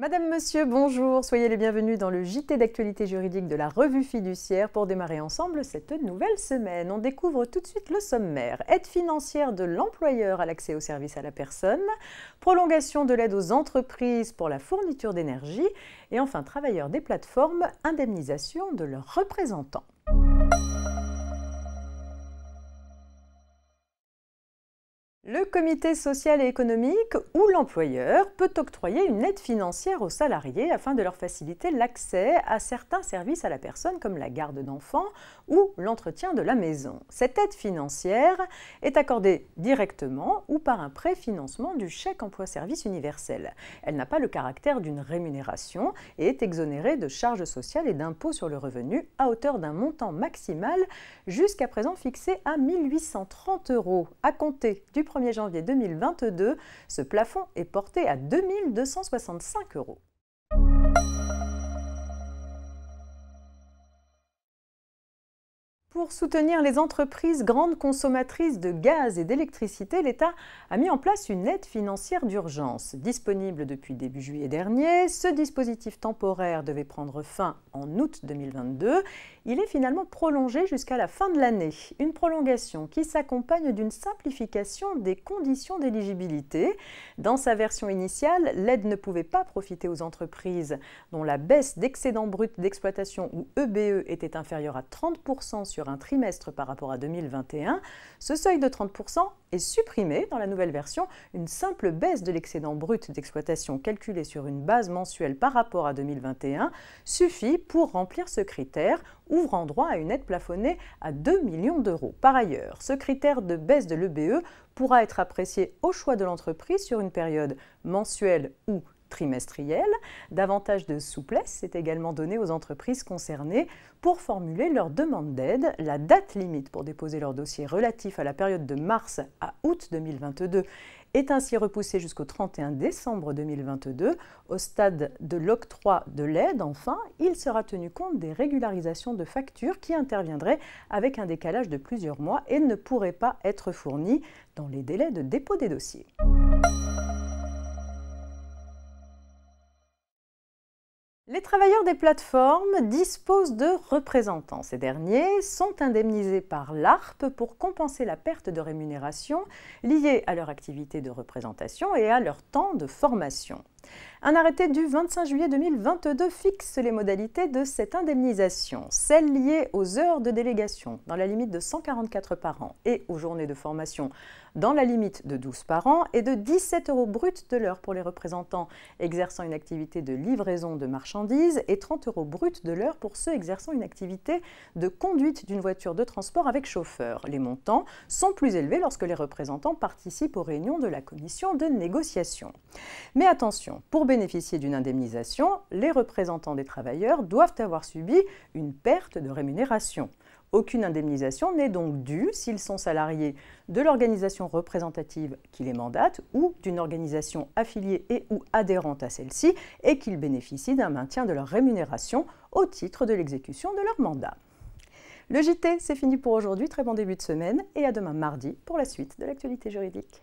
Madame, Monsieur, bonjour, soyez les bienvenus dans le JT d'actualité juridique de la revue fiduciaire pour démarrer ensemble cette nouvelle semaine. On découvre tout de suite le sommaire. Aide financière de l'employeur à l'accès aux services à la personne, prolongation de l'aide aux entreprises pour la fourniture d'énergie et enfin travailleurs des plateformes, indemnisation de leurs représentants. Le comité social et économique ou l'employeur peut octroyer une aide financière aux salariés afin de leur faciliter l'accès à certains services à la personne comme la garde d'enfants ou l'entretien de la maison. Cette aide financière est accordée directement ou par un préfinancement du chèque emploi-service universel. Elle n'a pas le caractère d'une rémunération et est exonérée de charges sociales et d'impôts sur le revenu à hauteur d'un montant maximal jusqu'à présent fixé à 1830 euros à compter du premier. 1er janvier 2022. Ce plafond est porté à 2265 euros. Pour soutenir les entreprises grandes consommatrices de gaz et d'électricité, l'État a mis en place une aide financière d'urgence. Disponible depuis début juillet dernier, ce dispositif temporaire devait prendre fin en août 2022. Il est finalement prolongé jusqu'à la fin de l'année. Une prolongation qui s'accompagne d'une simplification des conditions d'éligibilité. Dans sa version initiale, l'aide ne pouvait pas profiter aux entreprises dont la baisse d'excédent brut d'exploitation ou EBE e était inférieure à 30% sur sur un trimestre par rapport à 2021, ce seuil de 30% est supprimé dans la nouvelle version. Une simple baisse de l'excédent brut d'exploitation calculé sur une base mensuelle par rapport à 2021 suffit pour remplir ce critère, ouvrant droit à une aide plafonnée à 2 millions d'euros. Par ailleurs, ce critère de baisse de l'EBE pourra être apprécié au choix de l'entreprise sur une période mensuelle ou trimestrielle. Davantage de souplesse est également donnée aux entreprises concernées pour formuler leur demande d'aide. La date limite pour déposer leur dossier relatif à la période de mars à août 2022 est ainsi repoussée jusqu'au 31 décembre 2022. Au stade de l'octroi de l'aide, enfin, il sera tenu compte des régularisations de factures qui interviendraient avec un décalage de plusieurs mois et ne pourraient pas être fournies dans les délais de dépôt des dossiers. Les travailleurs des plateformes disposent de représentants. Ces derniers sont indemnisés par l'ARP pour compenser la perte de rémunération liée à leur activité de représentation et à leur temps de formation. Un arrêté du 25 juillet 2022 fixe les modalités de cette indemnisation, celles liées aux heures de délégation dans la limite de 144 par an et aux journées de formation dans la limite de 12 par an et de 17 euros bruts de l'heure pour les représentants exerçant une activité de livraison de marchandises et 30 euros bruts de l'heure pour ceux exerçant une activité de conduite d'une voiture de transport avec chauffeur. Les montants sont plus élevés lorsque les représentants participent aux réunions de la commission de négociation. Mais attention, pour bénéficier d'une indemnisation, les représentants des travailleurs doivent avoir subi une perte de rémunération. Aucune indemnisation n'est donc due s'ils sont salariés de l'organisation représentative qui les mandate ou d'une organisation affiliée et ou adhérente à celle-ci et qu'ils bénéficient d'un maintien de leur rémunération au titre de l'exécution de leur mandat. Le JT, c'est fini pour aujourd'hui. Très bon début de semaine et à demain mardi pour la suite de l'actualité juridique.